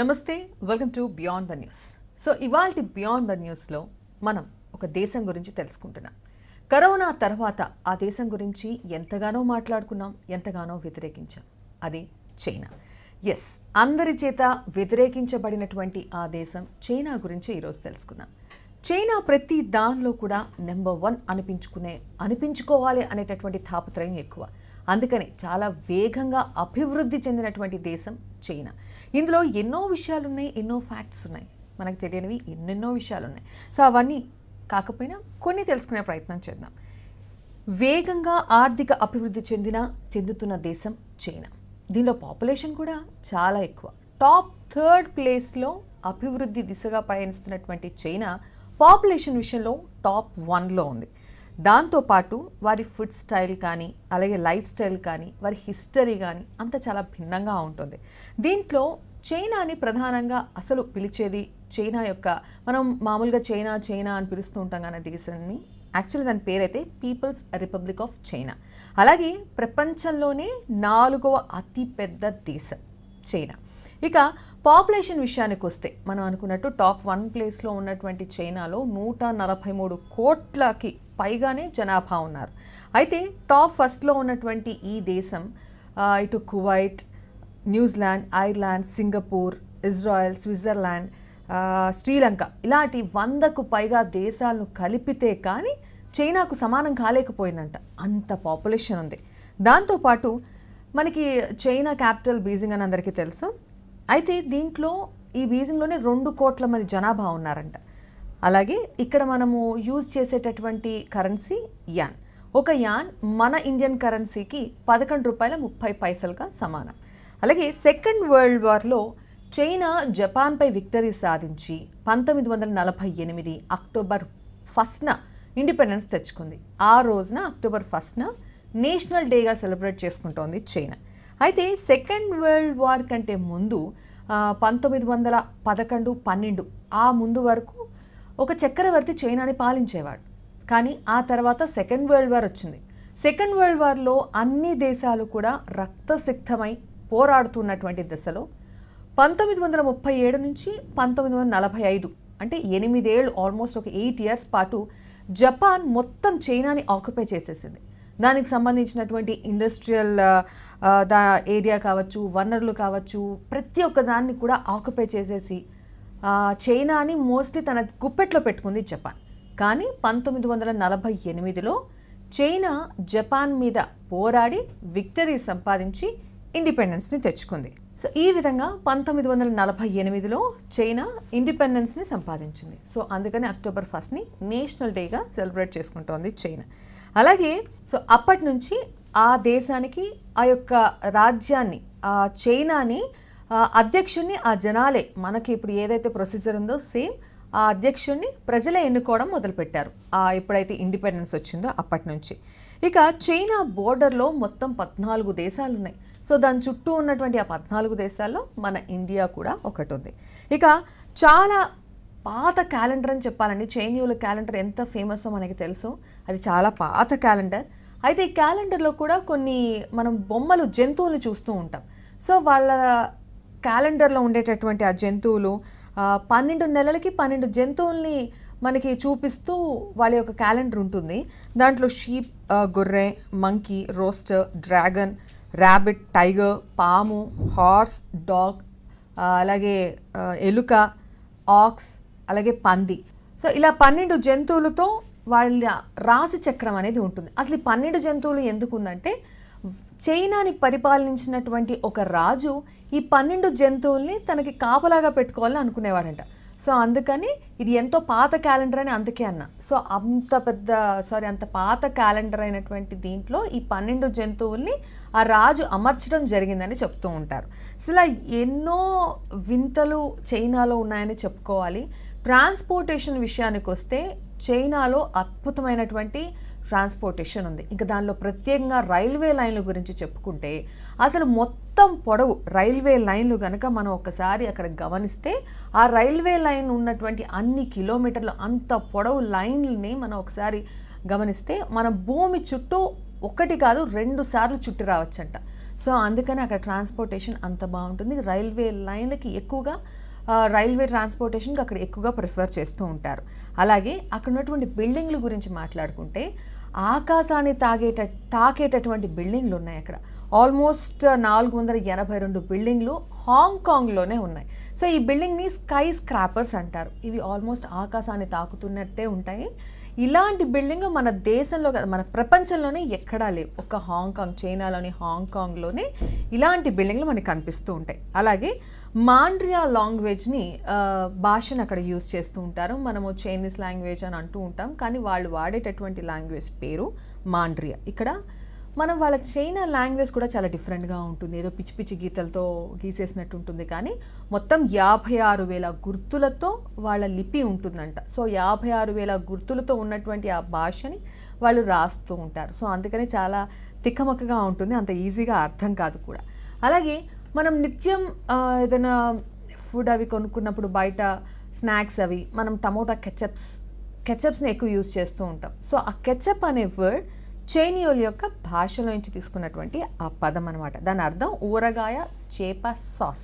నమస్తే welcome to beyond the news so ఇవాళ beyond the న్యూస్లో మనం ఒక దేశం గురించి తెలుసుకుంటున్నాం కరోనా తర్వాత ఆ దేశం గురించి ఎంతగానో మాట్లాడుకున్నాం ఎంతగానో వ్యతిరేకించాం అది చైనా ఎస్ అందరి చేత వ్యతిరేకించబడినటువంటి ఆ దేశం చైనా గురించి ఈరోజు తెలుసుకుందాం చైనా ప్రతి దానిలో కూడా నెంబర్ వన్ అనిపించుకునే అనిపించుకోవాలి అనేటటువంటి తాపత్రయం ఎక్కువ అందుకని చాలా వేగంగా అభివృద్ధి చెందినటువంటి దేశం చైనా ఇందులో ఎన్నో విషయాలు ఉన్నాయి ఎన్నో ఫ్యాక్ట్స్ ఉన్నాయి మనకు తెలియనివి ఎన్నెన్నో విషయాలు ఉన్నాయి సో అవన్నీ కాకపోయినా కొన్ని తెలుసుకునే ప్రయత్నం చేద్దాం వేగంగా ఆర్థిక అభివృద్ధి చెందిన చెందుతున్న దేశం చైనా దీనిలో పాపులేషన్ కూడా చాలా ఎక్కువ టాప్ థర్డ్ ప్లేస్లో అభివృద్ధి దిశగా పయనిస్తున్నటువంటి చైనా పాపులేషన్ విషయంలో టాప్ వన్లో ఉంది దాంతోపాటు వారి ఫుడ్ స్టైల్ కానీ అలాగే లైఫ్ స్టైల్ కానీ వారి హిస్టరీ కానీ అంత చాలా భిన్నంగా ఉంటుంది దీంట్లో చైనాని ప్రధానంగా అసలు పిలిచేది చైనా యొక్క మనం మామూలుగా చైనా చైనా అని పిలుస్తూ ఉంటాం కానీ దేశాన్ని యాక్చువల్లీ దాని పేరైతే పీపుల్స్ రిపబ్లిక్ ఆఫ్ చైనా అలాగే ప్రపంచంలోనే నాలుగవ అతిపెద్ద దేశం చైనా ఇక పాపులేషన్ విషయానికి వస్తే మనం అనుకున్నట్టు టాప్ వన్ ప్లేస్లో ఉన్నటువంటి చైనాలో నూట నలభై మూడు కోట్లకి పైగానే జనాభా ఉన్నారు అయితే టాప్ ఫస్ట్లో ఉన్నటువంటి ఈ దేశం ఇటు Kuwait New Zealand Ireland Singapore Israel Switzerland Sri Lanka ఇలాంటి వందకు పైగా దేశాలను కలిపితే కానీ చైనాకు సమానం కాలేకపోయిందంట అంత పాపులేషన్ ఉంది దాంతోపాటు మనకి చైనా క్యాపిటల్ బీజింగ్ అని అందరికీ తెలుసు అయితే దీంట్లో ఈ బీజింగ్లోనే రెండు కోట్ల మంది జనాభా ఉన్నారంట అలాగే ఇక్కడ మనము యూజ్ చేసేటటువంటి కరెన్సీ యాన్ ఒక యాన్ మన ఇండియన్ కరెన్సీకి పదకొండు రూపాయల ముప్పై పైసలుగా సమానం అలాగే సెకండ్ వరల్డ్ వార్లో చైనా జపాన్పై విక్టరీ సాధించి పంతొమ్మిది వందల నలభై ఎనిమిది అక్టోబర్ ఫస్ట్న ఇండిపెండెన్స్ తెచ్చుకుంది ఆ రోజున అక్టోబర్ ఫస్ట్న నేషనల్ డేగా సెలబ్రేట్ చేసుకుంటోంది చైనా అయితే సెకండ్ వరల్డ్ వార్ కంటే ముందు పంతొమ్మిది వందల పదకొండు పన్నెండు ఆ ముందు వరకు ఒక చక్రవర్తి చైనాని పాలించేవాడు కానీ ఆ తర్వాత సెకండ్ వరల్డ్ వార్ వచ్చింది సెకండ్ వరల్డ్ వార్లో అన్ని దేశాలు కూడా రక్తసిక్తమై పోరాడుతున్నటువంటి దశలో పంతొమ్మిది వందల ముప్పై ఏడు నుంచి పంతొమ్మిది వందల నలభై ఐదు అంటే ఎనిమిదేళ్ళు ఆల్మోస్ట్ ఒక ఎయిట్ ఇయర్స్ పాటు జపాన్ మొత్తం చైనాని ఆక్యుపై చేసేసింది దానికి సంబంధించినటువంటి ఇండస్ట్రియల్ దా ఏరియా కావచ్చు వనరులు కావచ్చు ప్రతి ఒక్క దాన్ని కూడా ఆక్యుపై చేసేసి చైనాని మోస్ట్లీ తన గుప్పెట్లో పెట్టుకుంది జపాన్ కానీ పంతొమ్మిది వందల నలభై ఎనిమిదిలో చైనా జపాన్ మీద పోరాడి విక్టరీ సంపాదించి ఇండిపెండెన్స్ని తెచ్చుకుంది సో ఈ విధంగా పంతొమ్మిది వందల నలభై ఎనిమిదిలో చైనా ఇండిపెండెన్స్ని సంపాదించింది సో అందుకని అక్టోబర్ ఫస్ట్ని నేషనల్ డేగా సెలబ్రేట్ చేసుకుంటోంది చైనా అలాగే సో అప్పటి నుంచి ఆ దేశానికి ఆ యొక్క రాజ్యాన్ని ఆ చైనాని అధ్యక్షుడిని ఆ జనాలే మనకి ఇప్పుడు ఏదైతే ప్రొసీజర్ ఉందో సేమ్ ఆ అధ్యక్షుడిని ప్రజలే ఎన్నుకోవడం మొదలుపెట్టారు ఎప్పుడైతే ఇండిపెండెన్స్ వచ్చిందో అప్పటి నుంచి ఇక చైనా బోర్డర్లో మొత్తం పద్నాలుగు దేశాలు ఉన్నాయి సో దాని చుట్టూ ఉన్నటువంటి ఆ పద్నాలుగు దేశాల్లో మన ఇండియా కూడా ఒకటి ఉంది ఇక చాలా పాత క్యాలెండర్ అని చెప్పాలండి చైనీయుల క్యాలెండర్ ఎంత ఫేమస్ మనకి తెలుసు అది చాలా పాత క్యాలెండర్ అయితే ఈ క్యాలెండర్లో కూడా కొన్ని మనం బొమ్మలు జంతువులు చూస్తూ ఉంటాం సో వాళ్ళ క్యాలెండర్లో ఉండేటటువంటి ఆ జంతువులు పన్నెండు నెలలకి పన్నెండు జంతువుల్ని మనకి చూపిస్తూ వాళ్ళ యొక్క క్యాలెండర్ ఉంటుంది దాంట్లో షీప్ గొర్రె monkey rooster dragon rabbit tiger పాము హార్స్ డాగ్ అలాగే ఎలుక ఆక్స్ అలాగే పంది సో ఇలా పన్నెండు జంతువులతో వాళ్ళ రాశి చక్రం అనేది ఉంటుంది అసలు ఈ పన్నెండు జంతువులు ఎందుకు ఉందంటే చైనాని పరిపాలించినటువంటి ఒక రాజు ఈ పన్నెండు జంతువుల్ని తనకి కాపలాగా పెట్టుకోవాలని అనుకునేవాడంట సో అందుకని ఇది ఎంతో పాత క్యాలెండర్ అని అందుకే అన్న సో అంత పెద్ద సారీ అంత పాత క్యాలెండర్ అయినటువంటి దీంట్లో ఈ పన్నెండు జంతువుల్ని ఆ రాజు అమర్చడం జరిగిందని చెప్తూ ఉంటారు సో ఇలా ఎన్నో వింతలు చైనాలో ఉన్నాయని చెప్పుకోవాలి ట్రాన్స్పోర్టేషన్ విషయానికి వస్తే చైనాలో అద్భుతమైనటువంటి ట్రాన్స్పోర్టేషన్ ఉంది ఇంకా దానిలో ప్రత్యేకంగా రైల్వే లైన్ల గురించి చెప్పుకుంటే అసలు మొత్తం పొడవు రైల్వే లైన్లు కనుక మనం ఒకసారి అక్కడ గమనిస్తే ఆ రైల్వే లైన్ ఉన్నటువంటి అన్ని కిలోమీటర్లు అంత పొడవు లైన్లని మనం ఒకసారి గమనిస్తే మన భూమి చుట్టూ ఒకటి కాదు రెండు సార్లు చుట్టి రావచ్చంట సో అందుకని అక్కడ ట్రాన్స్పోర్టేషన్ అంత బాగుంటుంది రైల్వే లైన్లకి ఎక్కువగా రైల్వే ట్రాన్స్పోర్టేషన్కి అక్కడ ఎక్కువగా ప్రిఫర్ చేస్తూ ఉంటారు అలాగే అక్కడ ఉన్నటువంటి బిల్డింగ్ల గురించి మాట్లాడుకుంటే ఆకాశాన్ని తాగేట తాకేటటువంటి బిల్డింగ్లు ఉన్నాయి అక్కడ ఆల్మోస్ట్ నాలుగు వందల ఎనభై రెండు బిల్డింగ్లు హాంకాంగ్లోనే ఉన్నాయి సో ఈ బిల్డింగ్ని స్కై స్క్రాపర్స్ అంటారు ఇవి ఆల్మోస్ట్ ఆకాశాన్ని తాకుతున్నట్టే ఉంటాయి ఇలాంటి బిల్డింగ్లు మన దేశంలో మన ప్రపంచంలోనే ఎక్కడా లేవు ఒక హాంకాంగ్ చైనాలోని హాంకాంగ్లోనే ఇలాంటి బిల్డింగ్లు మనకి కనిపిస్తూ ఉంటాయి అలాగే మాండ్రియా లాంగ్వేజ్ని భాషను అక్కడ యూజ్ చేస్తూ ఉంటారు మనము చైనీస్ లాంగ్వేజ్ అని అంటూ ఉంటాం కానీ వాళ్ళు వాడేటటువంటి లాంగ్వేజ్ పేరు మాండ్రియా ఇక్కడ మనం వాళ్ళ చైనా లాంగ్వేజ్ కూడా చాలా డిఫరెంట్గా ఉంటుంది ఏదో పిచ్చి పిచ్చి గీతలతో గీసేసినట్టు ఉంటుంది కానీ మొత్తం యాభై ఆరు వేల గుర్తులతో వాళ్ళ లిపి ఉంటుందంట సో యాభై ఆరు వేల గుర్తులతో ఉన్నటువంటి ఆ భాషని వాళ్ళు రాస్తూ ఉంటారు సో అందుకని చాలా తిక్కమక్కగా ఉంటుంది అంత ఈజీగా అర్థం కాదు కూడా అలాగే మనం నిత్యం ఏదైనా ఫుడ్ అవి కొనుక్కున్నప్పుడు బయట స్నాక్స్ అవి మనం టమోటా కెచప్స్ కెచప్స్ని ఎక్కువ యూజ్ చేస్తూ ఉంటాం సో ఆ కెచప్ అనే వర్డ్ చేనియోల్ యొక్క భాషలోంచి తీసుకున్నటువంటి ఆ పదం అనమాట దాని అర్థం ఊరగాయ చేప సాస్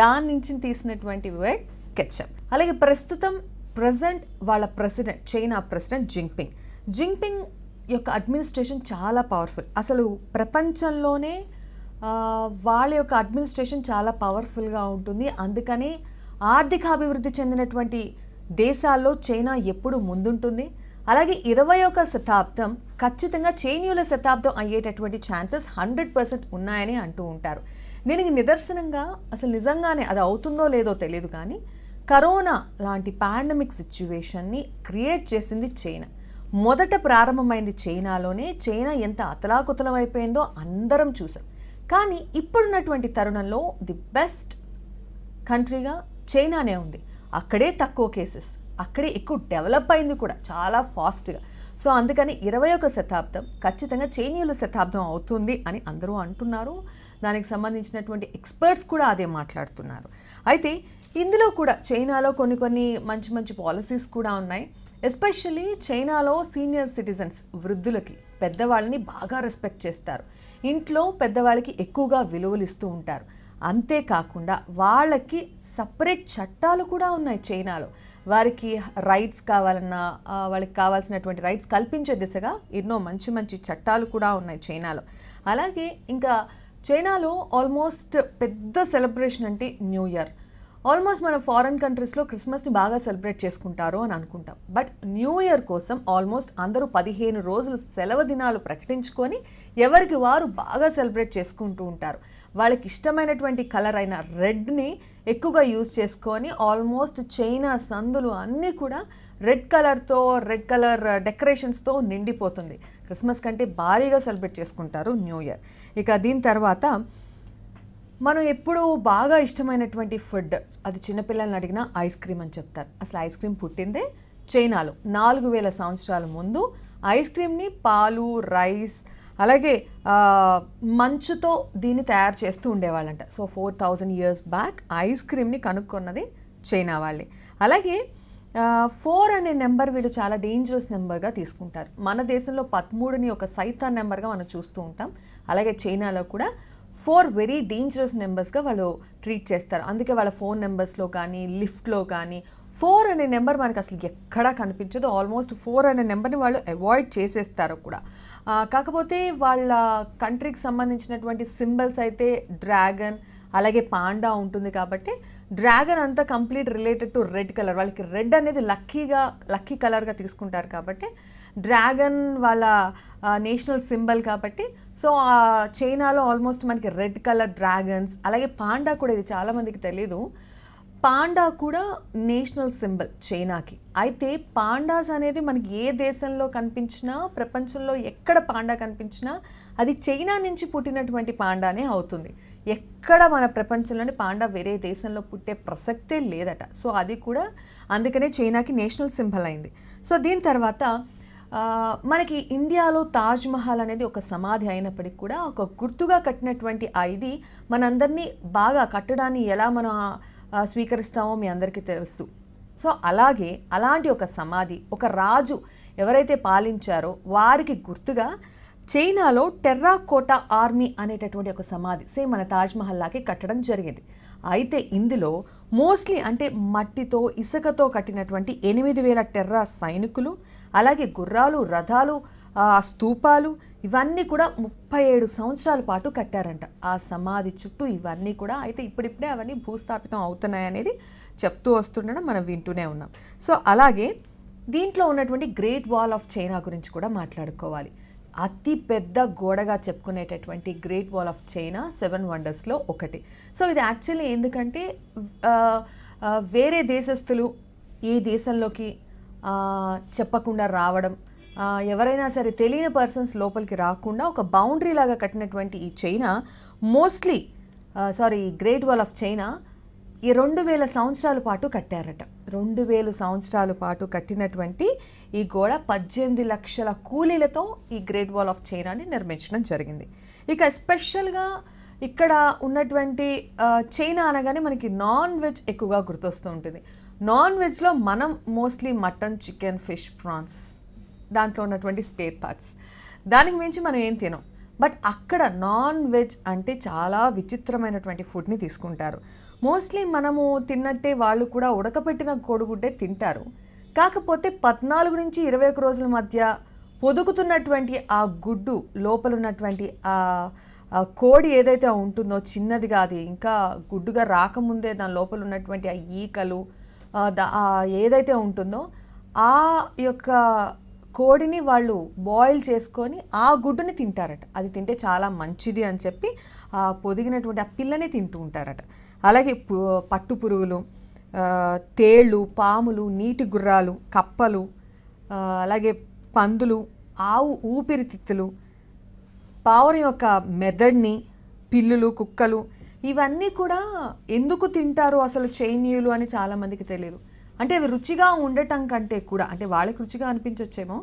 దాని నుంచి తీసినటువంటి వర్డ్ కెచ్చప్ అలాగే ప్రస్తుతం ప్రజెంట్ వాళ్ళ president China president Jinping Jinping యొక్క అడ్మినిస్ట్రేషన్ చాలా పవర్ఫుల్ అసలు ప్రపంచంలోనే వాళ్ళ యొక్క అడ్మినిస్ట్రేషన్ చాలా పవర్ఫుల్గా ఉంటుంది అందుకని ఆర్థిక అభివృద్ధి చెందినటువంటి దేశాల్లో చైనా ఎప్పుడు ముందుంటుంది అలాగే ఇరవై ఒక శతాబ్దం ఖచ్చితంగా చేన్యుల శతాబ్దం అయ్యేటటువంటి ఛాన్సెస్ హండ్రెడ్ పర్సెంట్ ఉన్నాయని అంటూ ఉంటారు దీనికి నిదర్శనంగా అసలు నిజంగానే అది అవుతుందో లేదో తెలియదు కానీ కరోనా లాంటి పాండమిక్ సిచ్యువేషన్ని క్రియేట్ చేసింది చైనా మొదట ప్రారంభమైంది చైనాలోనే చైనా ఎంత అతలాకుతలం అయిపోయిందో అందరం చూసాం కానీ ఇప్పుడున్నటువంటి తరుణంలో ది బెస్ట్ కంట్రీగా చైనానే ఉంది అక్కడే తక్కువ కేసెస్ అక్కడే ఎక్కువ డెవలప్ అయింది కూడా చాలా ఫాస్ట్గా సో అందుకని ఇరవై ఒక శతాబ్దం ఖచ్చితంగా చైనీయుల శతాబ్దం అవుతుంది అని అందరూ అంటున్నారు దానికి సంబంధించినటువంటి ఎక్స్పర్ట్స్ కూడా అదే మాట్లాడుతున్నారు అయితే ఇందులో కూడా చైనాలో కొన్ని కొన్ని మంచి మంచి పాలసీస్ కూడా ఉన్నాయి ఎస్పెషల్లీ చైనాలో సీనియర్ సిటిజన్స్ వృద్ధులకి పెద్దవాళ్ళని బాగా రెస్పెక్ట్ చేస్తారు ఇంట్లో పెద్దవాళ్ళకి ఎక్కువగా విలువలు ఇస్తూ ఉంటారు అంతేకాకుండా వాళ్ళకి సపరేట్ చట్టాలు కూడా ఉన్నాయి చైనాలో వారికి రైట్స్ కావాలన్నా వాళ్ళకి కావాల్సినటువంటి రైట్స్ కల్పించే దిశగా ఎన్నో మంచి మంచి చట్టాలు కూడా ఉన్నాయి చైనాలో అలాగే ఇంకా చైనాలో ఆల్మోస్ట్ పెద్ద సెలబ్రేషన్ అంటే న్యూ ఇయర్ ఆల్మోస్ట్ మన ఫారెన్ కంట్రీస్లో క్రిస్మస్ని బాగా సెలబ్రేట్ చేసుకుంటారు అని అనుకుంటాం బట్ న్యూ ఇయర్ కోసం ఆల్మోస్ట్ అందరూ పదిహేను రోజులు సెలవు దినాలు ప్రకటించుకొని ఎవరికి వారు బాగా సెలబ్రేట్ చేసుకుంటూ ఉంటారు వాళ్ళకి ఇష్టమైనటువంటి కలర్ అయిన రెడ్ని ఎక్కువగా యూజ్ చేసుకొని ఆల్మోస్ట్ చైనా సందులు అన్నీ కూడా రెడ్ కలర్తో రెడ్ కలర్ డెకరేషన్స్తో నిండిపోతుంది క్రిస్మస్ కంటే భారీగా సెలబ్రేట్ చేసుకుంటారు న్యూ ఇయర్ ఇక దీని తర్వాత మనం ఎప్పుడూ బాగా ఇష్టమైనటువంటి ఫుడ్ అది చిన్నపిల్లల్ని అడిగినా ఐస్ క్రీమ్ అని చెప్తారు అసలు ఐస్ క్రీమ్ పుట్టిందే చైనాలో నాలుగు వేల సంవత్సరాల ముందు ఐస్ క్రీమ్ని పాలు రైస్ అలాగే మంచుతో దీన్ని తయారు చేస్తూ ఉండేవాళ్ళంట so four thousand years back ice క్రీమ్ని కనుక్కున్నది చైనా వాళ్ళే అలాగే ఫోర్ అనే నెంబర్ వీళ్ళు చాలా డేంజరస్ నెంబర్గా తీసుకుంటారు మన దేశంలో పదమూడుని ఒక సైతాన్ నెంబర్గా మనం చూస్తూ ఉంటాం అలాగే చైనాలో కూడా ఫోర్ వెరీ డేంజరస్ నెంబర్స్గా వాళ్ళు ట్రీట్ చేస్తారు అందుకే వాళ్ళ ఫోన్ నెంబర్స్లో కానీ లిఫ్ట్లో కానీ ఫోర్ అనే నెంబర్ మనకు అసలు ఎక్కడా కనిపించదు ఆల్మోస్ట్ ఫోర్ అనే నెంబర్ని వాళ్ళు అవాయిడ్ చేసేస్తారు కూడా కాకపోతే వాళ్ళ కంట్రీకి సంబంధించినటువంటి సింబల్స్ అయితే డ్రాగన్ అలాగే పాండా ఉంటుంది కాబట్టి డ్రాగన్ అంతా complete related to red colour వాళ్ళకి రెడ్ అనేది లక్కీగా లక్కీ కలర్గా తీసుకుంటారు కాబట్టి డ్రాగన్ వాళ్ళ నేషనల్ సింబల్ కాబట్టి సో చైనాలో ఆల్మోస్ట్ మనకి రెడ్ కలర్ డ్రాగన్స్ అలాగే పాండా కూడా ఇది చాలామందికి తెలీదు పాండా కూడా నేషనల్ సింబల్ చైనాకి అయితే పాండాస్ అనేది మనకి ఏ దేశంలో కనిపించినా ప్రపంచంలో ఎక్కడ పాండా కనిపించినా అది చైనా నుంచి పుట్టినటువంటి పాండానే అవుతుంది ఎక్కడ మన ప్రపంచంలోని పాండా వేరే దేశంలో పుట్టే ప్రసక్తే లేదట సో అది కూడా అందుకనే చైనాకి నేషనల్ సింబల్ అయింది సో దీని తర్వాత మనకి ఇండియాలో తాజ్ మహల్ అనేది ఒక సమాధి అయినప్పటికీ కూడా ఒక గుర్తుగా కట్టినటువంటి ఇది మనందరినీ బాగా కట్టడాన్ని ఎలా మన స్వీకరిస్తామో మీ అందరికీ తెలుసు సో అలాగే అలాంటి ఒక సమాధి ఒక రాజు ఎవరైతే పాలించారో వారికి గుర్తుగా చైనాలో టెర్రాకోటా ఆర్మీ అనేటటువంటి ఒక సమాధి సేమ్ మన తాజ్మహల్లాకి కట్టడం జరిగింది అయితే ఇందులో మోస్ట్లీ అంటే మట్టితో ఇసుకతో కట్టినటువంటి ఎనిమిది వేల టెర్రా సైనికులు అలాగే గుర్రాలు రథాలు ఆ స్తూపాలు ఇవన్నీ కూడా ముప్పై ఏడు సంవత్సరాల పాటు కట్టారంట ఆ సమాధి చుట్టూ ఇవన్నీ కూడా అయితే ఇప్పుడిప్పుడే అవన్నీ భూస్థాపితం అవుతున్నాయనేది చెప్తూ వస్తుండడం మనం వింటూనే ఉన్నాం సో అలాగే దీంట్లో ఉన్నటువంటి గ్రేట్ వాల్ ఆఫ్ చైనా గురించి కూడా మాట్లాడుకోవాలి అతి పెద్ద గోడగా చెప్పుకునేటటువంటి great wall of China seven వండర్స్లో ఒకటి సో ఇది యాక్చువల్లీ ఎందుకంటే వేరే దేశస్తులు ఈ దేశంలోకి చెప్పకుండా రావడం ఎవరైనా సరే తెలియని పర్సన్స్ లోపలికి రాకుండా ఒక బౌండరీ లాగా కట్టినటువంటి ఈ China mostly sorry great wall of China ఈ రెండు వేల సంవత్సరాల పాటు కట్టారట రెండు వేల సంవత్సరాల పాటు కట్టినటువంటి ఈ గోడ పద్దెనిమిది లక్షల కూలీలతో ఈ గ్రేట్ వాల్ ఆఫ్ చైనాని నిర్మించడం జరిగింది ఇక స్పెషల్గా ఇక్కడ ఉన్నటువంటి చైనా అనగానే మనకి నాన్ వెజ్ ఎక్కువగా గుర్తొస్తూ ఉంటుంది నాన్ వెజ్లో మనం mostly mutton chicken fish prawns దాంట్లో ఉన్నటువంటి స్పేర్ పార్ట్స్ దానికి మించి మనం ఏం తినం బట్ అక్కడ నాన్ వెజ్ అంటే చాలా విచిత్రమైనటువంటి ఫుడ్ని తీసుకుంటారు మోస్ట్లీ మనము తిన్నట్టే వాళ్ళు కూడా ఉడకపెట్టిన కోడిగుడ్డే తింటారు కాకపోతే పద్నాలుగు నుంచి ఇరవై ఒక రోజుల మధ్య పొదుగుతున్నటువంటి ఆ గుడ్డు లోపల ఉన్నటువంటి ఆ కోడి ఏదైతే ఉంటుందో చిన్నదిగా అది ఇంకా గుడ్డుగా రాకముందే దాని లోపల ఉన్నటువంటి ఆ ఈకలు ఏదైతే ఉంటుందో ఆ యొక్క కోడిని వాళ్ళు బాయిల్ చేసుకొని ఆ గుడ్డుని తింటారట అది తింటే చాలా మంచిది అని చెప్పి ఆ పొదిగినటువంటి ఆ పిల్లని తింటూ ఉంటారట అలాగే పట్టు పురుగులు తేళ్ళు పాములు నీటి గుర్రాలు కప్పలు అలాగే పందులు ఆవు ఊపిరితిత్తులు పావురం యొక్క మెదడ్ని పిల్లులు కుక్కలు ఇవన్నీ కూడా ఎందుకు తింటారు అసలు చైనీయులు అని చాలామందికి తెలియదు అంటే అవి రుచిగా ఉండటం కంటే కూడా అంటే వాళ్ళకి రుచిగా అనిపించవచ్చేమో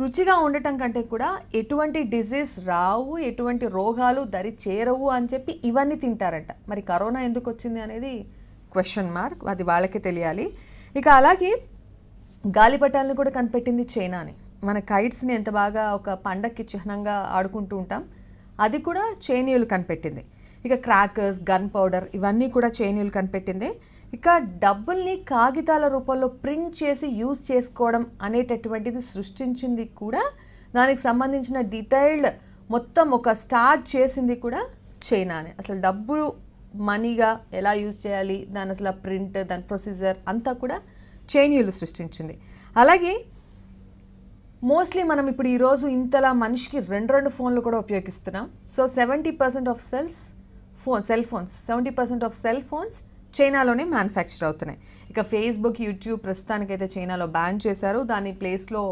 రుచిగా ఉండటం కంటే కూడా ఎటువంటి డిజీజ్ రావు ఎటువంటి రోగాలు దరి చేరవు అని చెప్పి ఇవన్నీ తింటారట మరి కరోనా ఎందుకు వచ్చింది అనేది క్వశ్చన్ మార్క్ అది వాళ్ళకే తెలియాలి ఇక అలాగే గాలిపటాలను కూడా కనిపెట్టింది చైనాని మన కైట్స్ని ఎంత బాగా ఒక పండక్కి చిహ్నంగా ఆడుకుంటూ ఉంటాం అది కూడా చైనీయులు కనిపెట్టింది ఇక క్రాకర్స్ గన్ పౌడర్ ఇవన్నీ కూడా చైనీయులు కనిపెట్టింది ఇక డబ్బుల్ని కాగితాల రూపంలో ప్రింట్ చేసి యూజ్ చేసుకోవడం అనేటటువంటిది సృష్టించింది కూడా దానికి సంబంధించిన డీటెయిల్డ్ మొత్తం ఒక స్టార్ట్ చేసింది కూడా చైనానే అసలు డబ్బు మనీగా ఎలా యూజ్ చేయాలి దాని అసలు ప్రింట్ దాని ప్రొసీజర్ అంతా కూడా చైనీయులు సృష్టించింది అలాగే మోస్ట్లీ మనం ఇప్పుడు ఈరోజు ఇంతలా మనిషికి రెండు రెండు ఫోన్లు కూడా ఉపయోగిస్తున్నాం so seventy percent of sales phone cell phones seventy percent of cell phones చైనాలోనే మ్యానుఫ్యాక్చర్ అవుతున్నాయి ఇక ఫేస్బుక్ యూట్యూబ్ ప్రస్తుతానికైతే చైనాలో బ్యాన్ చేశారు దాని ప్లేస్లో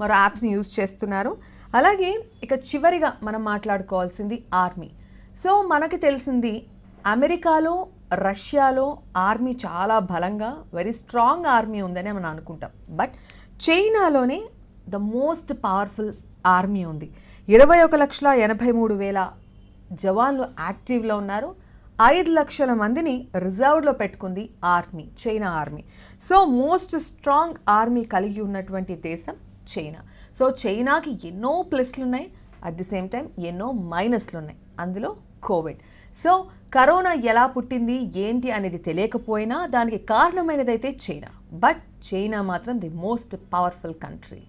మరో యాప్స్ని యూజ్ చేస్తున్నారు అలాగే ఇక చివరిగా మనం మాట్లాడుకోవాల్సింది ఆర్మీ సో మనకి తెలిసింది అమెరికాలో రష్యాలో ఆర్మీ చాలా బలంగా వెరీ స్ట్రాంగ్ ఆర్మీ ఉందని మనం అనుకుంటాం బట్ చైనాలోనే ద మోస్ట్ పవర్ఫుల్ ఆర్మీ ఉంది ఇరవై ఒక లక్షల ఎనభై మూడు వేల జవాన్లు యాక్టివ్లో ఉన్నారు ఐదు లక్షల మందిని రిజర్వ్లో పెట్టుకుంది army China army so most strong army కలిగి ఉన్నటువంటి దేశం చైనా సో చైనాకి ఎన్నో ప్లస్లు ఉన్నాయి అట్ ది సేమ్ టైం ఎన్నో మైనస్లు ఉన్నాయి అందులో కోవిడ్ సో కరోనా ఎలా పుట్టింది ఏంటి అనేది తెలియకపోయినా దానికి కారణమైనదైతే చైనా బట్ చైనా మాత్రం ది మోస్ట్ పవర్ఫుల్ కంట్రీ